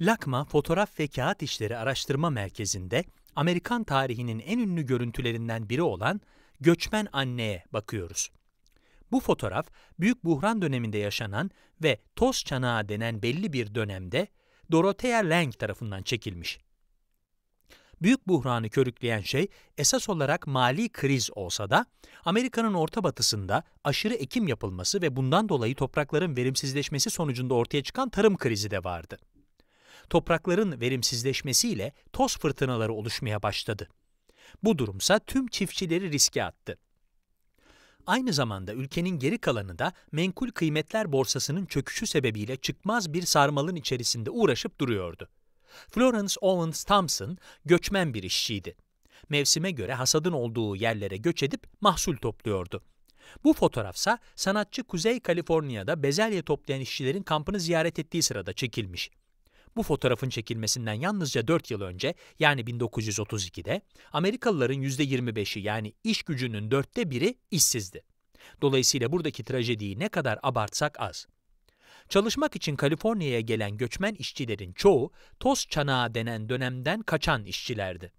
Lakma Fotoğraf ve Kağıt İşleri Araştırma Merkezi'nde Amerikan tarihinin en ünlü görüntülerinden biri olan Göçmen Anne'ye bakıyoruz. Bu fotoğraf Büyük Buhran döneminde yaşanan ve toz çanağı denen belli bir dönemde Dorothea Lange tarafından çekilmiş. Büyük buhranı körükleyen şey esas olarak mali kriz olsa da Amerika'nın orta batısında aşırı ekim yapılması ve bundan dolayı toprakların verimsizleşmesi sonucunda ortaya çıkan tarım krizi de vardı toprakların verimsizleşmesiyle toz fırtınaları oluşmaya başladı. Bu durumsa tüm çiftçileri riske attı. Aynı zamanda ülkenin geri kalanı da menkul kıymetler borsasının çöküşü sebebiyle çıkmaz bir sarmalın içerisinde uğraşıp duruyordu. Florence Owens Thompson göçmen bir işçiydi. Mevsime göre hasadın olduğu yerlere göç edip mahsul topluyordu. Bu fotoğrafsa sanatçı Kuzey Kaliforniya'da bezelye toplayan işçilerin kampını ziyaret ettiği sırada çekilmiş. Bu fotoğrafın çekilmesinden yalnızca 4 yıl önce yani 1932'de Amerikalıların %25'i yani iş gücünün dörtte biri işsizdi. Dolayısıyla buradaki trajediyi ne kadar abartsak az. Çalışmak için Kaliforniya'ya gelen göçmen işçilerin çoğu toz çanağı denen dönemden kaçan işçilerdi.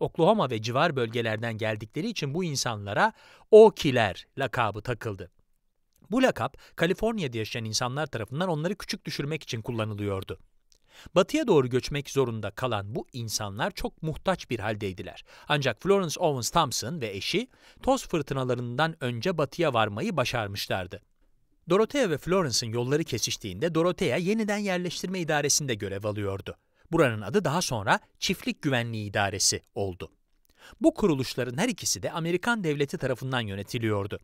Oklahoma ve civar bölgelerden geldikleri için bu insanlara Okiler lakabı takıldı. Bu lakap Kaliforniya'da yaşayan insanlar tarafından onları küçük düşürmek için kullanılıyordu. Batıya doğru göçmek zorunda kalan bu insanlar çok muhtaç bir haldeydiler. Ancak Florence Owens Thompson ve eşi toz fırtınalarından önce batıya varmayı başarmışlardı. Dorothea ve Florence'ın yolları kesiştiğinde Dorothea yeniden yerleştirme idaresinde görev alıyordu. Buranın adı daha sonra Çiftlik Güvenliği İdaresi oldu. Bu kuruluşların her ikisi de Amerikan devleti tarafından yönetiliyordu.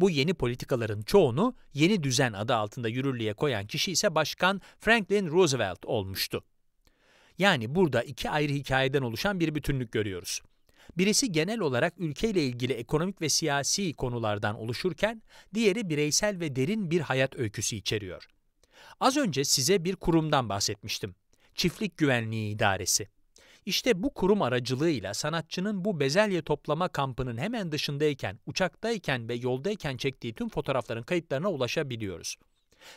Bu yeni politikaların çoğunu yeni düzen adı altında yürürlüğe koyan kişi ise Başkan Franklin Roosevelt olmuştu. Yani burada iki ayrı hikayeden oluşan bir bütünlük görüyoruz. Birisi genel olarak ülkeyle ilgili ekonomik ve siyasi konulardan oluşurken, diğeri bireysel ve derin bir hayat öyküsü içeriyor. Az önce size bir kurumdan bahsetmiştim. Çiftlik Güvenliği İdaresi. İşte bu kurum aracılığıyla sanatçının bu bezelye toplama kampının hemen dışındayken, uçaktayken ve yoldayken çektiği tüm fotoğrafların kayıtlarına ulaşabiliyoruz.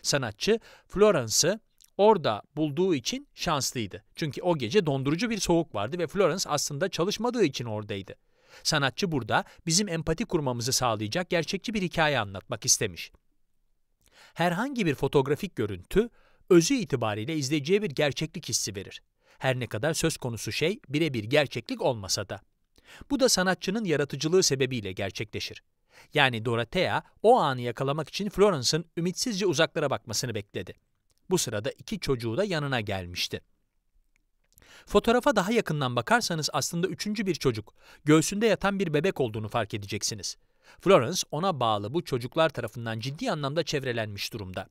Sanatçı Florence'ı orada bulduğu için şanslıydı. Çünkü o gece dondurucu bir soğuk vardı ve Florence aslında çalışmadığı için oradaydı. Sanatçı burada bizim empati kurmamızı sağlayacak gerçekçi bir hikaye anlatmak istemiş. Herhangi bir fotoğrafik görüntü özü itibariyle izleyiciye bir gerçeklik hissi verir. Her ne kadar söz konusu şey birebir gerçeklik olmasa da. Bu da sanatçının yaratıcılığı sebebiyle gerçekleşir. Yani Dorothea o anı yakalamak için Florence'ın ümitsizce uzaklara bakmasını bekledi. Bu sırada iki çocuğu da yanına gelmişti. Fotoğrafa daha yakından bakarsanız aslında üçüncü bir çocuk, göğsünde yatan bir bebek olduğunu fark edeceksiniz. Florence ona bağlı bu çocuklar tarafından ciddi anlamda çevrelenmiş durumda.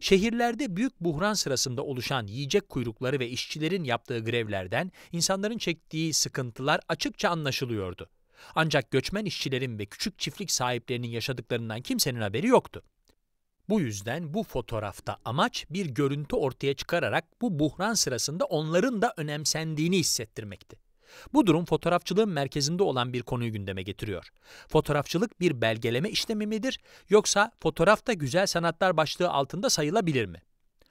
Şehirlerde büyük buhran sırasında oluşan yiyecek kuyrukları ve işçilerin yaptığı grevlerden insanların çektiği sıkıntılar açıkça anlaşılıyordu. Ancak göçmen işçilerin ve küçük çiftlik sahiplerinin yaşadıklarından kimsenin haberi yoktu. Bu yüzden bu fotoğrafta amaç bir görüntü ortaya çıkararak bu buhran sırasında onların da önemsendiğini hissettirmekti. Bu durum fotoğrafçılığın merkezinde olan bir konuyu gündeme getiriyor. Fotoğrafçılık bir belgeleme işlemi midir yoksa fotoğrafta güzel sanatlar başlığı altında sayılabilir mi?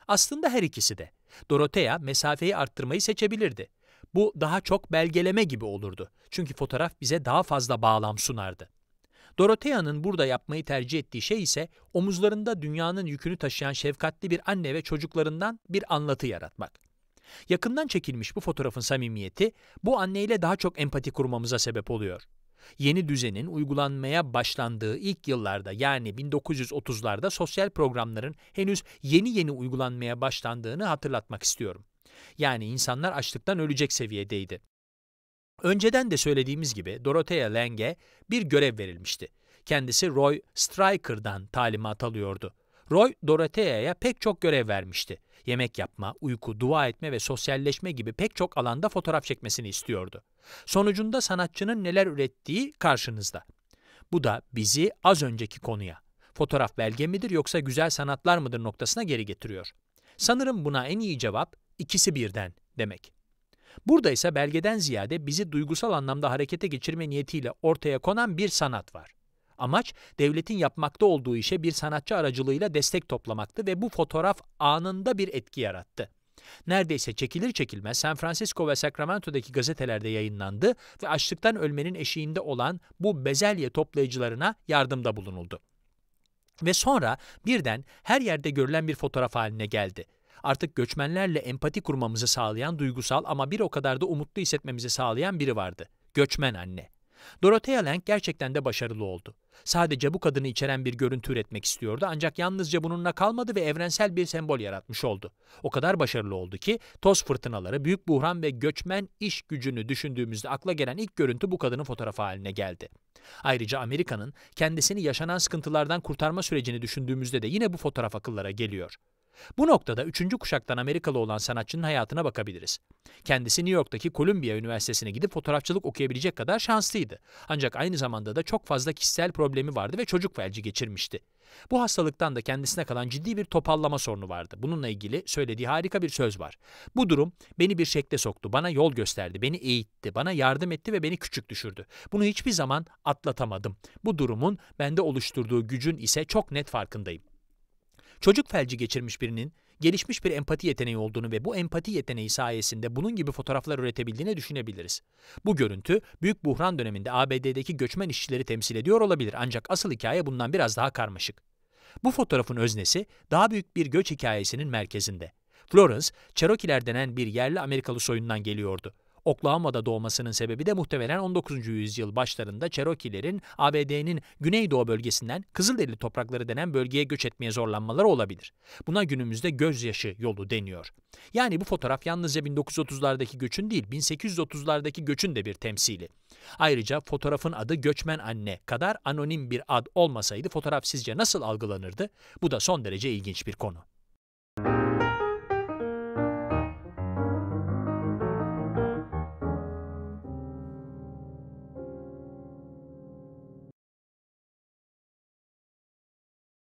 Aslında her ikisi de. Dorotea mesafeyi arttırmayı seçebilirdi. Bu daha çok belgeleme gibi olurdu. Çünkü fotoğraf bize daha fazla bağlam sunardı. Dorotea'nın burada yapmayı tercih ettiği şey ise omuzlarında dünyanın yükünü taşıyan şefkatli bir anne ve çocuklarından bir anlatı yaratmak. Yakından çekilmiş bu fotoğrafın samimiyeti bu anneyle daha çok empati kurmamıza sebep oluyor. Yeni düzenin uygulanmaya başlandığı ilk yıllarda yani 1930'larda sosyal programların henüz yeni yeni uygulanmaya başlandığını hatırlatmak istiyorum. Yani insanlar açlıktan ölecek seviyedeydi. Önceden de söylediğimiz gibi Dorothea Lange bir görev verilmişti. Kendisi Roy Stryker'dan talimat alıyordu. Roy, Dorothea'ya pek çok görev vermişti. Yemek yapma, uyku, dua etme ve sosyalleşme gibi pek çok alanda fotoğraf çekmesini istiyordu. Sonucunda sanatçının neler ürettiği karşınızda. Bu da bizi az önceki konuya, fotoğraf belge midir yoksa güzel sanatlar mıdır noktasına geri getiriyor. Sanırım buna en iyi cevap ikisi birden demek. Burada ise belgeden ziyade bizi duygusal anlamda harekete geçirme niyetiyle ortaya konan bir sanat var. Amaç devletin yapmakta olduğu işe bir sanatçı aracılığıyla destek toplamaktı ve bu fotoğraf anında bir etki yarattı. Neredeyse çekilir çekilmez San Francisco ve Sacramento'daki gazetelerde yayınlandı ve açlıktan ölmenin eşiğinde olan bu bezelye toplayıcılarına yardımda bulunuldu. Ve sonra birden her yerde görülen bir fotoğraf haline geldi artık göçmenlerle empati kurmamızı sağlayan duygusal ama bir o kadar da umutlu hissetmemizi sağlayan biri vardı. Göçmen anne. Dorothea Lange gerçekten de başarılı oldu. Sadece bu kadını içeren bir görüntü üretmek istiyordu ancak yalnızca bununla kalmadı ve evrensel bir sembol yaratmış oldu. O kadar başarılı oldu ki toz fırtınaları, büyük buhran ve göçmen iş gücünü düşündüğümüzde akla gelen ilk görüntü bu kadının fotoğrafı haline geldi. Ayrıca Amerika'nın kendisini yaşanan sıkıntılardan kurtarma sürecini düşündüğümüzde de yine bu fotoğraf akıllara geliyor. Bu noktada üçüncü kuşaktan Amerikalı olan sanatçının hayatına bakabiliriz. Kendisi New York'taki Columbia Üniversitesi'ne gidip fotoğrafçılık okuyabilecek kadar şanslıydı. Ancak aynı zamanda da çok fazla kişisel problemi vardı ve çocuk felci geçirmişti. Bu hastalıktan da kendisine kalan ciddi bir topallama sorunu vardı. Bununla ilgili söylediği harika bir söz var. Bu durum beni bir şekle soktu, bana yol gösterdi, beni eğitti, bana yardım etti ve beni küçük düşürdü. Bunu hiçbir zaman atlatamadım. Bu durumun bende oluşturduğu gücün ise çok net farkındayım. Çocuk felci geçirmiş birinin gelişmiş bir empati yeteneği olduğunu ve bu empati yeteneği sayesinde bunun gibi fotoğraflar üretebildiğini düşünebiliriz. Bu görüntü büyük buhran döneminde ABD'deki göçmen işçileri temsil ediyor olabilir ancak asıl hikaye bundan biraz daha karmaşık. Bu fotoğrafın öznesi daha büyük bir göç hikayesinin merkezinde. Florence, Cherokee'ler denen bir yerli Amerikalı soyundan geliyordu. Oklahoma'da doğmasının sebebi de muhtemelen 19. yüzyıl başlarında Cherokee'lerin ABD'nin güneydoğu bölgesinden Kızılderili toprakları denen bölgeye göç etmeye zorlanmaları olabilir. Buna günümüzde gözyaşı yolu deniyor. Yani bu fotoğraf yalnızca 1930'lardaki göçün değil, 1830'lardaki göçün de bir temsili. Ayrıca fotoğrafın adı Göçmen Anne kadar anonim bir ad olmasaydı fotoğraf sizce nasıl algılanırdı? Bu da son derece ilginç bir konu.